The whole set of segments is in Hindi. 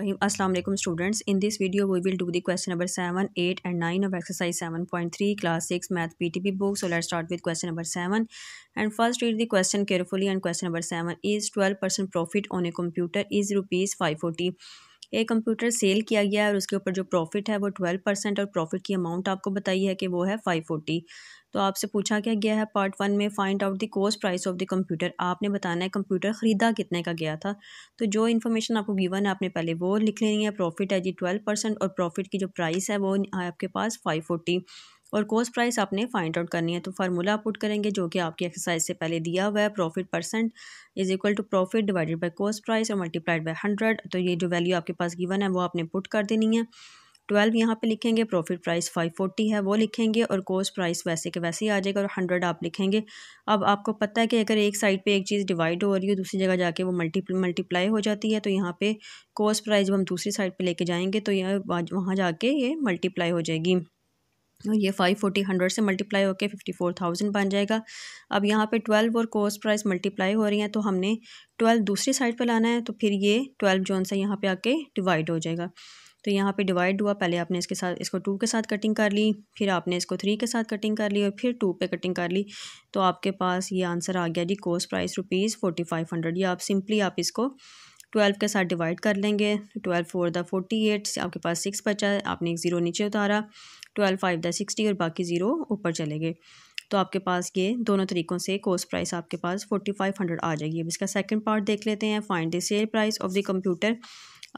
Alaikum, students. In this video, we will do the question number 7, 8 and 9 of exercise 7.3 class 6 math PTP book. So let's start with question number 7. And first read the question carefully and question number 7 is 12% profit on a computer is rupees 540. ये कंप्यूटर सेल किया गया है और उसके ऊपर जो प्रॉफिट है वो ट्वेल्व परसेंट और प्रॉफिट की अमाउंट आपको बताई है कि वो है फाइव फोर्टी तो आपसे पूछा क्या गया है पार्ट वन में find out the cost price of the computer आपने बताना है कंप्यूटर ख़रीदा कितने का गया था तो जो इन्फॉर्मेशन आपको गिवन है आपने पहले वो लिख लेनी है प्रॉफिट है जी ट्वेल्व परसेंट और प्रॉफिट की जो प्राइस है वो आपके पास फाइव फोर्टी और कॉस्ट प्राइस आपने फाइंड आउट करनी है तो फार्मूला पुट करेंगे जो कि आपकी एक्सरसाइज से पहले दिया हुआ है profit percent is equal to profit divided by cost price और मल्टीप्लाइड बाई हंड्रेड तो ये जो वैल्यू आपके पास गिवन है वो आपने पुट कर देनी है ट्वेल्व यहाँ पे लिखेंगे प्रॉफिट प्राइस फाइव फोर्टी है वो लिखेंगे और कोस प्राइस वैसे के वैसे ही आ जाएगा और हंड्रेड आप लिखेंगे अब आपको पता है कि अगर एक साइड पे एक चीज़ डिवाइड हो रही है दूसरी जगह जाके वो मल्टीप्ल मल्टीप्लाई हो जाती है तो यहाँ पे कोस्ट प्राइस हम दूसरी साइड पे लेके जाएंगे तो यह वहाँ जाके ये मल्टीप्लाई हो जाएगी और तो ये फाइव फोर्टी हंड्रेड से मल्टीप्लाई होकर फिफ्टी फोर थाउजेंड बन जाएगा अब यहाँ पे ट्वेल्व और कोस्ट प्राइस मल्टीप्लाई हो रही हैं तो हमने ट्वेल्व दूसरी साइड पे लाना है तो फिर ये ट्वेल्व जोन से यहाँ पे आके डिवाइड हो जाएगा तो यहाँ पे डिवाइड हुआ पहले आपने इसके साथ इसको टू के साथ कटिंग कर ली फिर आपने इसको थ्री के साथ कटिंग कर ली और फिर टू पे कटिंग कर ली तो आपके पास ये आंसर आ गया जी cost price rupees forty five hundred ये आप सिंपली आप इसको ट्वेल्व के साथ डिवाइड कर लेंगे twelve four the forty eight आपके पास सिक्स बचा है आपने एक ज़ीरो नीचे उतारा ट्वेल्व फाइव दा सिक्सटी और बाकी ज़ीरो ऊपर चले गए तो आपके पास ये दोनों तरीक़ों से कोस्ट प्राइस आपके पास फोर्टी फाइव हंड्रेड आ जाएगी अब इसका सेकंड पार्ट देख लेते हैं find the sell price of the computer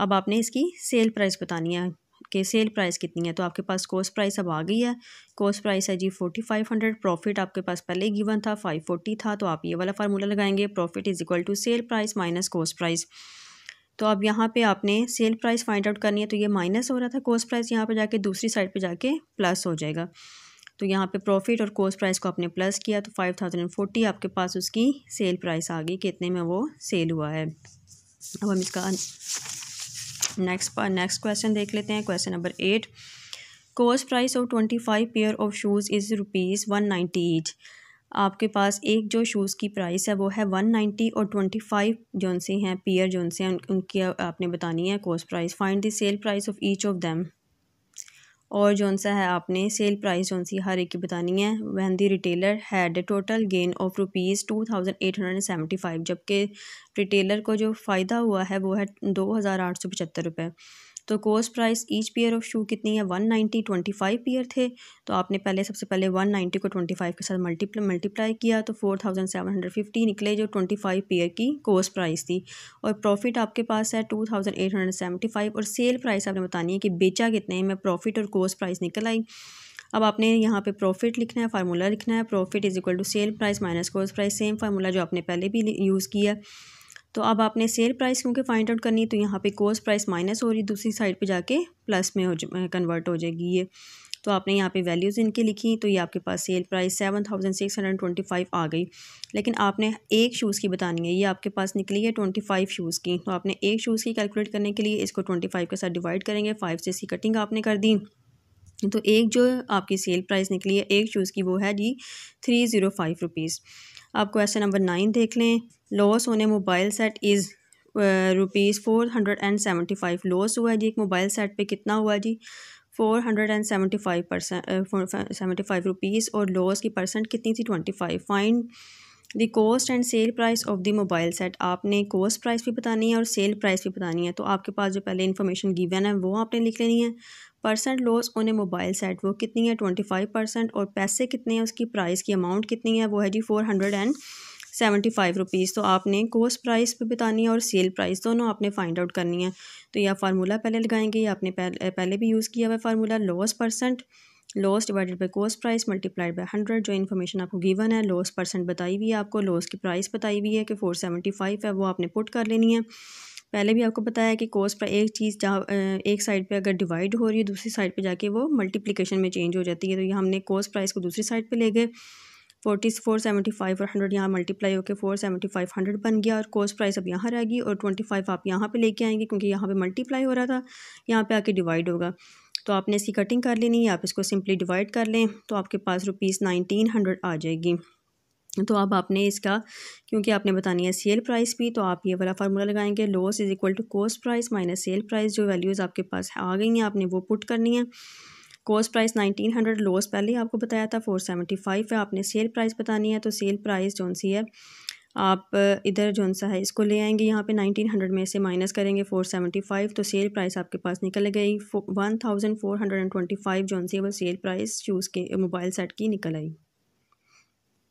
अब आपने इसकी सेल प्राइस बतानी है कि सेल प्राइस कितनी है तो आपके पास कोस्ट प्राइस अब आ गई है कोस्ट प्राइस है जी फोर्टी फाइव हंड्रेड प्रॉफिट आपके पास पहले गिवन था फाइव फोर्टी था तो आप ये वाला फार्मूला लगाएंगे profit is equal to sell price minus cost price तो अब यहाँ पे आपने सेल प्राइस फाइंड आउट करनी है तो ये माइनस हो रहा था कोस्ट प्राइस यहाँ पे जाके दूसरी साइड पे जाके प्लस हो जाएगा तो यहाँ पे प्रॉफिट और कोस्ट प्राइस को आपने प्लस किया तो फाइव थाउजेंड एंड फोर्टी आपके पास उसकी सेल प्राइस आ गई कितने में वो सेल हुआ है अब हम इसका नेक्स्ट नेक्स्ट क्वेश्चन देख लेते हैं question number eight cost price of twenty five pair of shoes is rupees one ninety eight आपके पास एक जो शूज़ की प्राइस है वो है वन नाइन्टी और ट्वेंटी फाइव जौन से हैं पियर जोन से हैं उनकी आपने बतानी है cost price find the sell price of each of them और जौन सा है आपने सेल प्राइस जोन सी हर एक की बतानी है when the retailer had total gain of rupees two thousand eight hundred and seventy five जबकि रिटेलर को जो फ़ायदा हुआ है वो है दो हज़ार आठ सौ पचहत्तर रुपये तो cost price each pair of shoe कितनी है one ninety twenty five pair थे तो आपने पहले सबसे पहले वन नाइन्टी को ट्वेंटी फाइव के साथ मल्टीप्ल मल्टीप्लाई किया तो four thousand seven hundred fifty निकले जो ट्वेंटी फाइव पेयर की कोस्ट प्राइस थी और प्रॉफिट आपके पास है two thousand eight hundred seventy five और सेल प्राइस आपने बतानी है कि बेचा कितने में प्रॉफिट और कोस्ट प्राइस निकल आई अब आपने यहाँ पे प्रॉफिट लिखना है फार्मूला लिखना है profit is equal to sell price minus cost price same formula जो आपने पहले भी यूज़ किया तो अब आपने सेल प्राइस क्योंकि फाइंड आउट करनी है तो यहाँ पे कोस्ट प्राइस माइनस हो रही दूसरी साइड पे जाके प्लस में हो कन्वर्ट हो जाएगी ये तो आपने यहाँ पे वैल्यूज़ इनके लिखी तो ये आपके पास sell price seven thousand six hundred twenty five आ गई लेकिन आपने एक शूज़ की बतानी है ये आपके पास निकली है ट्वेंटी फाइव शूज़ की तो आपने एक शूज़ की कैलकुलेट करने के लिए इसको ट्वेंटी फाइव के साथ डिवाइड करेंगे फाइव से इसकी कटिंग आपने कर दी तो एक जो आपकी सेल प्राइस निकली है एक शूज़ की वो है जी थ्री ज़ीरो फाइव रुपीज़ आप क्वेश्चन नंबर नाइन देख लें लॉस होने mobile set is rupees four hundred and seventy five loss हुआ है जी एक मोबाइल सेट पे कितना हुआ जी four hundred and seventy five percent seventy five rupees और लॉस की परसेंट कितनी थी twenty five fine the cost and sell price of the mobile set आपने कॉस्ट प्राइस भी बतानी है और सेल प्राइस भी बतानी है तो आपके पास जो पहले इन्फॉर्मेशन गिवन है वो आपने लिख लेनी है percent loss on a mobile set वो कितनी है ट्वेंटी फाइव परसेंट और पैसे कितने हैं उसकी प्राइस की अमाउंट कितनी है वो है जी four hundred and seventy five rupees तो आपने कोस्ट प्राइस पे बतानी है और सेल प्राइस दोनों आपने फाइंड आउट करनी है तो यह फार्मूला पहले लगाएंगे या आपने पहले पहले भी यूज़ किया हुआ formula loss percent loss divided by cost price multiplied by hundred जो इन्फॉर्मेशन आपको गिवन है लॉस परसेंट बताई हुई है आपको लॉस की प्राइस बताई हुई है कि फोर सेवेंटी फाइव है वो आपने पुट कर लेनी है पहले भी आपको बताया कि कोस पर एक चीज़ जहाँ एक साइड पे अगर डिवाइड हो रही है दूसरी साइड पे जाके वो मल्टीप्लिकेशन में चेंज हो जाती है तो ये हमने कोस प्राइस को दूसरी साइड पे ले गए फोर्टी फोर सेवेंटी फाइव और हंड्रेड यहाँ मल्टीप्लाई होकर फोर सेवेंटी फाइव हंड्रेड बन गया और कोस प्राइस अब यहाँ रहेगी और ट्वेंटी फाइव आप यहाँ पर लेके आएंगे क्योंकि यहाँ पर मल्टीप्लाई हो रहा था यहाँ पर आके डिवाइड होगा तो आपने इसकी कटिंग कर लेनी है आप इसको सिंपली डिवाइड कर लें तो आपके पास रुपीज़ नाइनटीन हंड्रेड आ जाएगी तो अब आपने इसका क्योंकि आपने बतानी है सेल प्राइस भी तो आप ये वाला फार्मूला लगाएंगे loss is equal to cost price minus sell price जो वैल्यूज़ आपके पास आ गई हैं आपने वो पुट करनी है cost price nineteen hundred loss पहले ही आपको बताया था फोर सेवेंटी फाइव है आपने सेल प्राइस बतानी है तो सेल प्राइस जौन सी है आप इधर जौन सा है इसको ले आएंगे यहाँ पे नाइनटीन हंड्रेड में से माइनस करेंगे फोर सेवेंटी फाइव तो सेल प्राइस आपके पास निकल गई one thousand four hundred and twenty five जौन सी है वो सेल प्राइस शूज़ के मोबाइल सेट की निकल आई